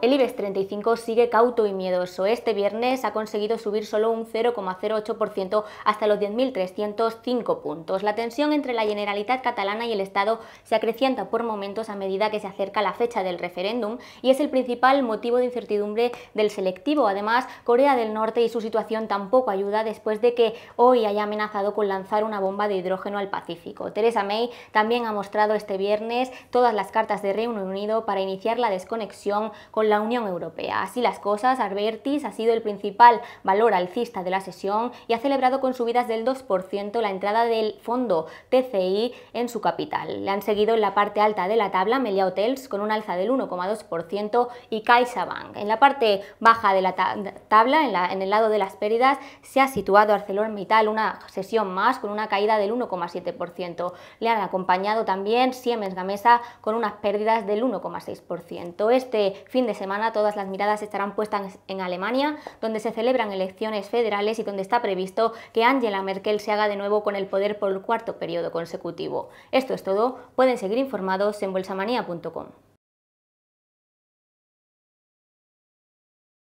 El IBEX 35 sigue cauto y miedoso. Este viernes ha conseguido subir solo un 0,08% hasta los 10.305 puntos. La tensión entre la Generalitat catalana y el Estado se acrecienta por momentos a medida que se acerca la fecha del referéndum y es el principal motivo de incertidumbre del selectivo. Además, Corea del Norte y su situación tampoco ayuda después de que hoy haya amenazado con lanzar una bomba de hidrógeno al Pacífico. Theresa May también ha mostrado este viernes todas las cartas de Reino Unido para iniciar la desconexión con la Unión Europea. Así las cosas, Arbertis ha sido el principal valor alcista de la sesión y ha celebrado con subidas del 2% la entrada del fondo TCI en su capital. Le han seguido en la parte alta de la tabla Melia Hotels con un alza del 1,2% y CaixaBank. En la parte baja de la tabla, en, en el lado de las pérdidas, se ha situado ArcelorMittal una sesión más con una caída del 1,7%. Le han acompañado también Siemens Gamesa con unas pérdidas del 1,6%. Este fin de semana todas las miradas estarán puestas en Alemania, donde se celebran elecciones federales y donde está previsto que Angela Merkel se haga de nuevo con el poder por el cuarto periodo consecutivo. Esto es todo, pueden seguir informados en bolsamanía.com.